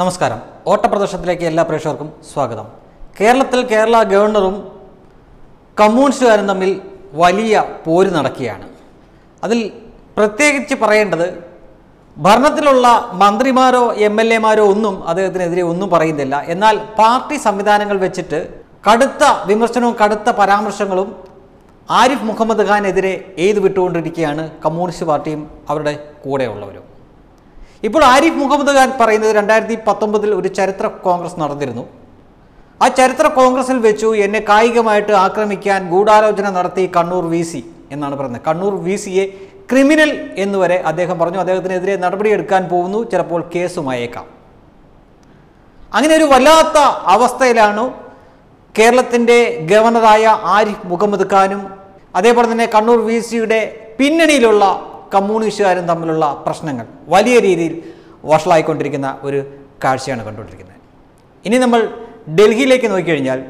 നമസ്കാരം ഓട്ടപ്രദർശനത്തിലേക്ക് എല്ലാ പ്രേക്ഷകർക്കും സ്വാഗതം കേരളത്തിൽ കേരള ഗവർണറും കമ്മ്യൂണിസ്റ്റുകാരും തമ്മിൽ വലിയ പോര് നടക്കുകയാണ് അതിൽ പ്രത്യേകിച്ച് പറയേണ്ടത് ഭരണത്തിലുള്ള മന്ത്രിമാരോ എം എൽ എമാരോ ഒന്നും അദ്ദേഹത്തിനെതിരെ ഒന്നും പറയുന്നില്ല എന്നാൽ പാർട്ടി സംവിധാനങ്ങൾ വെച്ചിട്ട് കടുത്ത വിമർശനവും കടുത്ത പരാമർശങ്ങളും ആരിഫ് മുഹമ്മദ് ഖാനെതിരെ എഴുതി വിട്ടുകൊണ്ടിരിക്കുകയാണ് കമ്മ്യൂണിസ്റ്റ് പാർട്ടിയും അവരുടെ കൂടെയുള്ളവരും ഇപ്പോൾ ആരിഫ് മുഹമ്മദ് ഖാൻ പറയുന്നത് രണ്ടായിരത്തി പത്തൊമ്പതിൽ ഒരു ചരിത്ര കോൺഗ്രസ് നടന്നിരുന്നു ആ ചരിത്ര കോൺഗ്രസിൽ വെച്ചു എന്നെ കായികമായിട്ട് ആക്രമിക്കാൻ ഗൂഢാലോചന നടത്തി കണ്ണൂർ വി സി എന്നാണ് പറയുന്നത് കണ്ണൂർ വി സിയെ ക്രിമിനൽ എന്നുവരെ അദ്ദേഹം പറഞ്ഞു അദ്ദേഹത്തിനെതിരെ നടപടിയെടുക്കാൻ പോകുന്നു ചിലപ്പോൾ കേസുമായേക്കാം അങ്ങനെ ഒരു വല്ലാത്ത അവസ്ഥയിലാണ് കേരളത്തിൻ്റെ ഗവർണറായ ആരിഫ് മുഹമ്മദ് ഖാനും അതേപോലെ തന്നെ കണ്ണൂർ വി സിയുടെ പിന്നണിയിലുള്ള കമ്മ്യൂണിസ്റ്റുകാരും തമ്മിലുള്ള പ്രശ്നങ്ങൾ വലിയ രീതിയിൽ വഷളായിക്കൊണ്ടിരിക്കുന്ന ഒരു കാഴ്ചയാണ് കണ്ടുകൊണ്ടിരിക്കുന്നത് ഇനി നമ്മൾ ഡൽഹിയിലേക്ക് നോക്കിക്കഴിഞ്ഞാൽ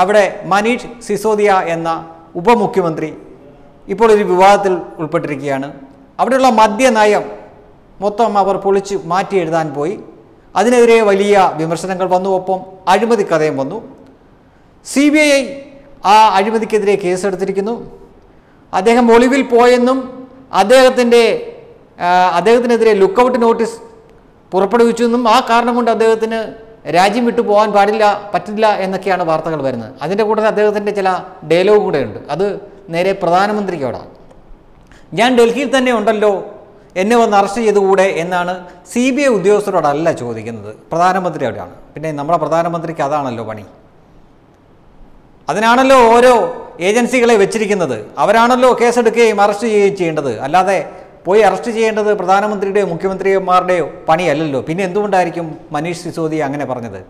അവിടെ മനീഷ് സിസോദിയ എന്ന ഉപമുഖ്യമന്ത്രി ഇപ്പോൾ ഒരു വിവാദത്തിൽ ഉൾപ്പെട്ടിരിക്കുകയാണ് അവിടെയുള്ള മദ്യനയം മൊത്തം അവർ പൊളിച്ച് മാറ്റി എഴുതാൻ പോയി അതിനെതിരെ വലിയ വിമർശനങ്ങൾ വന്നു ഒപ്പം അഴിമതി കഥയും വന്നു സി ബി ഐ ആ അഴിമതിക്കെതിരെ കേസെടുത്തിരിക്കുന്നു അദ്ദേഹം ഒളിവിൽ പോയെന്നും അദ്ദേഹത്തിൻ്റെ അദ്ദേഹത്തിനെതിരെ ലുക്കൗട്ട് നോട്ടീസ് പുറപ്പെടുവിച്ചു എന്നും ആ കാരണം കൊണ്ട് അദ്ദേഹത്തിന് രാജ്യം വിട്ടു പോകാൻ പാടില്ല പറ്റില്ല എന്നൊക്കെയാണ് വാർത്തകൾ വരുന്നത് അതിൻ്റെ കൂടെ അദ്ദേഹത്തിൻ്റെ ചില ഡയലോഗ് കൂടെയുണ്ട് അത് നേരെ പ്രധാനമന്ത്രിക്കോടാണ് ഞാൻ ഡൽഹിയിൽ തന്നെ ഉണ്ടല്ലോ എന്നെ വന്ന് അറസ്റ്റ് ചെയ്തുകൂടെ എന്നാണ് സി ബി ഐ ഉദ്യോഗസ്ഥരോടല്ല ചോദിക്കുന്നത് പ്രധാനമന്ത്രിയോടാണ് പിന്നെ നമ്മുടെ പ്രധാനമന്ത്രിക്ക് അതാണല്ലോ പണി അതിനാണല്ലോ ഓരോ ഏജൻസികളെ വെച്ചിരിക്കുന്നത് അവരാണല്ലോ കേസെടുക്കുകയും അറസ്റ്റ് ചെയ്യുകയും ചെയ്യേണ്ടത് അല്ലാതെ പോയി അറസ്റ്റ് ചെയ്യേണ്ടത് പ്രധാനമന്ത്രിയുടെയോ മുഖ്യമന്ത്രിമാരുടെയോ പണിയല്ലല്ലോ പിന്നെ എന്തുകൊണ്ടായിരിക്കും മനീഷ് സിസോദി അങ്ങനെ പറഞ്ഞത്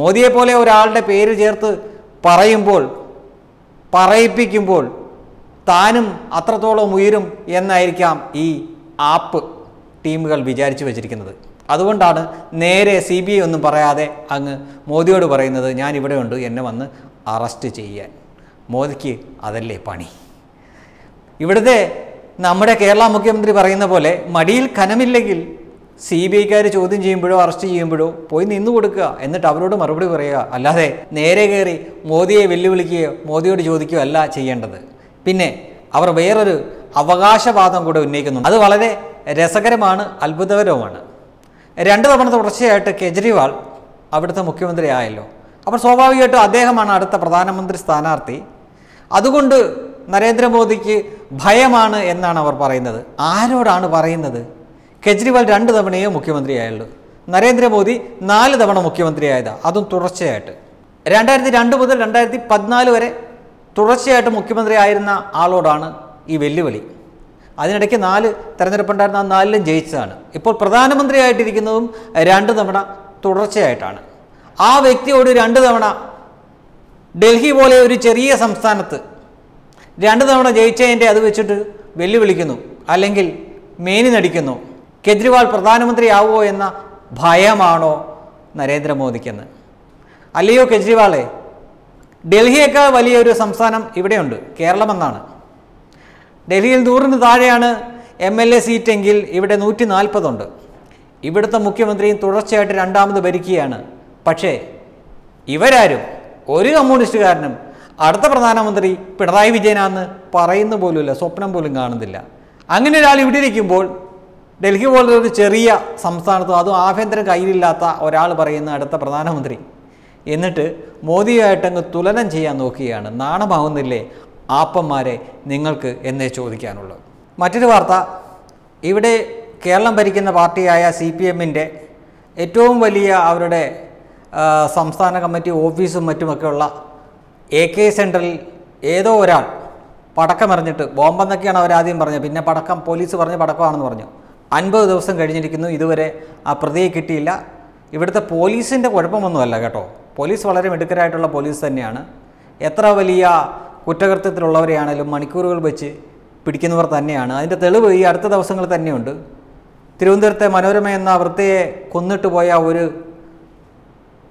മോദിയെ പോലെ ഒരാളുടെ പേര് ചേർത്ത് പറയുമ്പോൾ പറയിപ്പിക്കുമ്പോൾ താനും അത്രത്തോളം ഉയരും എന്നായിരിക്കാം ഈ ആപ്പ് ടീമുകൾ വിചാരിച്ചു വച്ചിരിക്കുന്നത് അതുകൊണ്ടാണ് നേരെ സി ബി ഐ ഒന്നും പറയാതെ അങ്ങ് മോദിയോട് പറയുന്നത് ഞാൻ ഇവിടെ ഉണ്ട് എന്നെ വന്ന് അറസ്റ്റ് ചെയ്യാൻ മോദിക്ക് അതല്ലേ പണി ഇവിടുത്തെ നമ്മുടെ കേരള മുഖ്യമന്ത്രി പറയുന്ന പോലെ മടിയിൽ കനമില്ലെങ്കിൽ സി ബി ഐക്കാർ ചോദ്യം ചെയ്യുമ്പോഴോ അറസ്റ്റ് ചെയ്യുമ്പോഴോ പോയി നിന്നു കൊടുക്കുക എന്നിട്ട് അവരോട് മറുപടി പറയുക അല്ലാതെ നേരെ കയറി മോദിയെ വെല്ലുവിളിക്കുകയോ മോദിയോട് ചോദിക്കുകയോ അല്ല ചെയ്യേണ്ടത് പിന്നെ അവർ വേറൊരു അവകാശവാദം കൂടെ ഉന്നയിക്കുന്നു അത് വളരെ രസകരമാണ് അത്ഭുതകരവുമാണ് രണ്ട് തവണ തുടർച്ചയായിട്ട് കെജ്രിവാൾ അവിടുത്തെ മുഖ്യമന്ത്രി ആയല്ലോ അപ്പോൾ സ്വാഭാവികമായിട്ടും അദ്ദേഹമാണ് അടുത്ത പ്രധാനമന്ത്രി സ്ഥാനാർത്ഥി അതുകൊണ്ട് നരേന്ദ്രമോദിക്ക് ഭയമാണ് എന്നാണ് അവർ പറയുന്നത് ആരോടാണ് പറയുന്നത് കെജ്രിവാൾ രണ്ട് തവണയേ മുഖ്യമന്ത്രിയായുള്ളൂ നരേന്ദ്രമോദി നാല് തവണ മുഖ്യമന്ത്രിയായതാണ് അതും തുടർച്ചയായിട്ട് രണ്ടായിരത്തി രണ്ട് മുതൽ രണ്ടായിരത്തി പതിനാല് വരെ തുടർച്ചയായിട്ട് മുഖ്യമന്ത്രിയായിരുന്ന ആളോടാണ് ഈ വെല്ലുവിളി അതിനിടയ്ക്ക് നാല് തെരഞ്ഞെടുപ്പുണ്ടായിരുന്ന ആ നാലിലും ജയിച്ചതാണ് ഇപ്പോൾ പ്രധാനമന്ത്രിയായിട്ടിരിക്കുന്നതും രണ്ട് തവണ തുടർച്ചയായിട്ടാണ് ആ വ്യക്തിയോട് രണ്ട് തവണ ഡൽഹി പോലെ ഒരു ചെറിയ സംസ്ഥാനത്ത് രണ്ട് തവണ ജയിച്ചതിൻ്റെ അത് വെച്ചിട്ട് വെല്ലുവിളിക്കുന്നു അല്ലെങ്കിൽ മേനി നടിക്കുന്നു കെജ്രിവാൾ പ്രധാനമന്ത്രിയാവുമോ എന്ന ഭയമാണോ നരേന്ദ്രമോദിക്കെന്ന് അല്ലയോ കെജ്രിവാളെ ഡൽഹിയേക്കാൾ വലിയൊരു സംസ്ഥാനം ഇവിടെയുണ്ട് കേരളമെന്നാണ് ഡൽഹിയിൽ നൂറിന് താഴെയാണ് എം എൽ എ സീറ്റെങ്കിൽ ഇവിടെ നൂറ്റി നാൽപ്പതുണ്ട് ഇവിടുത്തെ മുഖ്യമന്ത്രിയും തുടർച്ചയായിട്ട് രണ്ടാമത് ഭരിക്കുകയാണ് പക്ഷേ ഇവരാരും ഒരു കമ്മ്യൂണിസ്റ്റുകാരനും അടുത്ത പ്രധാനമന്ത്രി പിണറായി വിജയനാന്ന് പറയുന്ന പോലുമില്ല സ്വപ്നം പോലും കാണുന്നില്ല അങ്ങനെ ഒരാൾ ഇവിടെ ഇരിക്കുമ്പോൾ ഡൽഹി പോലുള്ള ഒരു ചെറിയ സംസ്ഥാനത്തോ അതും ആഭ്യന്തര കയ്യിലില്ലാത്ത ഒരാൾ പറയുന്ന അടുത്ത പ്രധാനമന്ത്രി എന്നിട്ട് മോദിയായിട്ടങ്ങ് തുലനം ചെയ്യാൻ നോക്കുകയാണ് നാണമാവുന്നില്ലേ ആപ്പന്മാരെ നിങ്ങൾക്ക് എന്നേ ചോദിക്കാനുള്ളത് മറ്റൊരു വാർത്ത ഇവിടെ കേരളം ഭരിക്കുന്ന പാർട്ടിയായ സി പി എമ്മിൻ്റെ ഏറ്റവും വലിയ അവരുടെ സംസ്ഥാന കമ്മിറ്റി ഓഫീസും മറ്റുമൊക്കെയുള്ള എ കെ സെൻറ്ററിൽ ഏതോ ഒരാൾ പടക്കം എറിഞ്ഞിട്ട് ബോംബെന്നൊക്കെയാണ് അവരാദ്യം പറഞ്ഞത് പിന്നെ പടക്കം പോലീസ് പറഞ്ഞ് പടക്കമാണെന്ന് പറഞ്ഞു അൻപത് ദിവസം കഴിഞ്ഞിരിക്കുന്നു ഇതുവരെ ആ പ്രതിയെ കിട്ടിയില്ല ഇവിടുത്തെ പോലീസിൻ്റെ കുഴപ്പമൊന്നുമല്ല കേട്ടോ പോലീസ് വളരെ മിടുക്കരായിട്ടുള്ള പോലീസ് തന്നെയാണ് എത്ര വലിയ കുറ്റകൃത്യത്തിലുള്ളവരെയാണേലും മണിക്കൂറുകൾ വെച്ച് പിടിക്കുന്നവർ തന്നെയാണ് അതിൻ്റെ തെളിവ് ഈ അടുത്ത ദിവസങ്ങൾ തന്നെയുണ്ട് തിരുവനന്തപുരത്തെ മനോരമ എന്ന വൃത്തിയെ കൊന്നിട്ട് പോയ ഒരു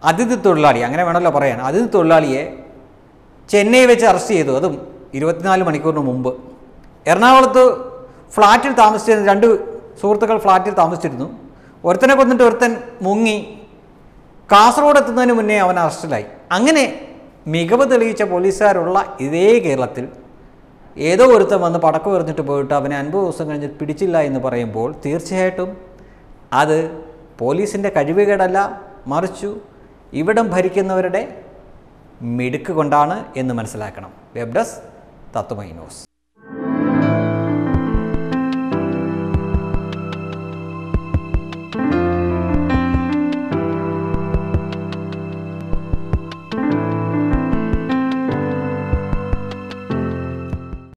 അതിഥി തൊഴിലാളി അങ്ങനെ വേണമല്ലോ പറയാൻ അതിഥി തൊഴിലാളിയെ ചെന്നൈ വെച്ച് അറസ്റ്റ് ചെയ്തു അതും ഇരുപത്തിനാല് മണിക്കൂറിന് മുമ്പ് എറണാകുളത്ത് ഫ്ലാറ്റിൽ താമസിച്ചിരുന്ന രണ്ട് സുഹൃത്തുക്കൾ ഫ്ലാറ്റിൽ താമസിച്ചിരുന്നു ഒരുത്തനെ കൊന്നിട്ട് ഒരുത്തൻ മുങ്ങി കാസർഗോഡ് എത്തുന്നതിന് മുന്നേ അവൻ അറസ്റ്റിലായി അങ്ങനെ മികവ് തെളിയിച്ച പോലീസുകാരുള്ള ഇതേ കേരളത്തിൽ ഏതോ ഒരുത്തൻ വന്ന് പടക്കം എറിഞ്ഞിട്ട് പോയിട്ട് അവനെ അൻപത് ദിവസം കഴിഞ്ഞിട്ട് പിടിച്ചില്ല എന്ന് പറയുമ്പോൾ തീർച്ചയായിട്ടും അത് പോലീസിൻ്റെ കഴിവുകേടല്ല മറിച്ചു ഇവിടം ഭരിക്കുന്നവരുടെ മിടുക്ക് കൊണ്ടാണ് എന്ന് മനസ്സിലാക്കണം വെബ് ഡെസ്ക് തത്വമൈ ന്യൂസ്